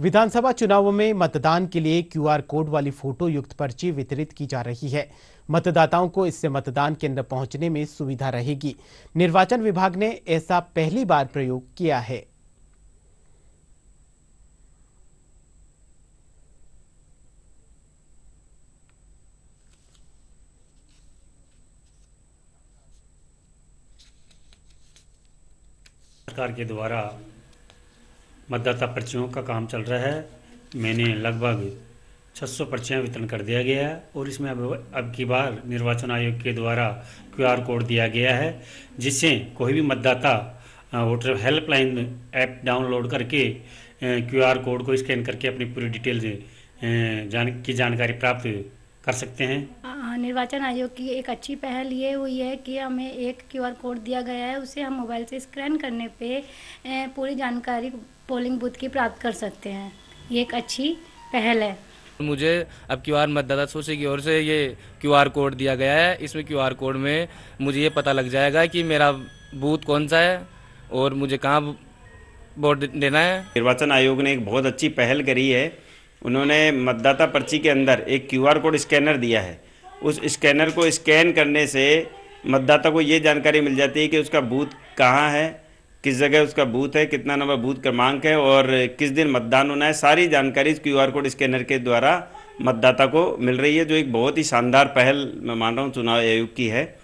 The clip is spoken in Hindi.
विधानसभा चुनावों में मतदान के लिए क्यूआर कोड वाली फोटो युक्त पर्ची वितरित की जा रही है मतदाताओं को इससे मतदान केंद्र पहुंचने में सुविधा रहेगी निर्वाचन विभाग ने ऐसा पहली बार प्रयोग किया है सरकार के द्वारा मतदाता पर्चियों का काम चल रहा है मैंने लगभग 600 पर्चियाँ वितरण कर दिया गया है और इसमें अब अब की बार निर्वाचन आयोग के द्वारा क्यूआर कोड दिया गया है जिससे कोई भी मतदाता वोटर हेल्पलाइन ऐप डाउनलोड करके क्यूआर कोड को स्कैन करके अपनी पूरी डिटेल जान की जानकारी प्राप्त कर सकते हैं हाँ, निर्वाचन आयोग की एक अच्छी पहल ये हुई है कि हमें एक क्यूआर कोड दिया गया है उसे हम मोबाइल से स्कैन करने पे पूरी जानकारी पोलिंग बूथ की प्राप्त कर सकते हैं ये एक अच्छी पहल है मुझे अब क्यू आर मतदाता सूची की ओर से ये क्यू आर कोड दिया गया है इसमें क्यू आर कोड में मुझे ये पता लग जाएगा कि मेरा बूथ कौन सा है और मुझे कहाँ वोट देना है निर्वाचन आयोग ने एक बहुत अच्छी पहल करी है उन्होंने मतदाता पर्ची के अंदर एक क्यूआर कोड स्कैनर दिया है उस स्कैनर को स्कैन करने से मतदाता को ये जानकारी मिल जाती है कि उसका बूथ कहाँ है किस जगह उसका बूथ है कितना नंबर बूथ क्रमांक है और किस दिन मतदान होना है सारी जानकारी इस क्यू कोड स्कैनर के द्वारा मतदाता को मिल रही है जो एक बहुत ही शानदार पहल मैं मान रहा हूँ चुनाव आयोग की है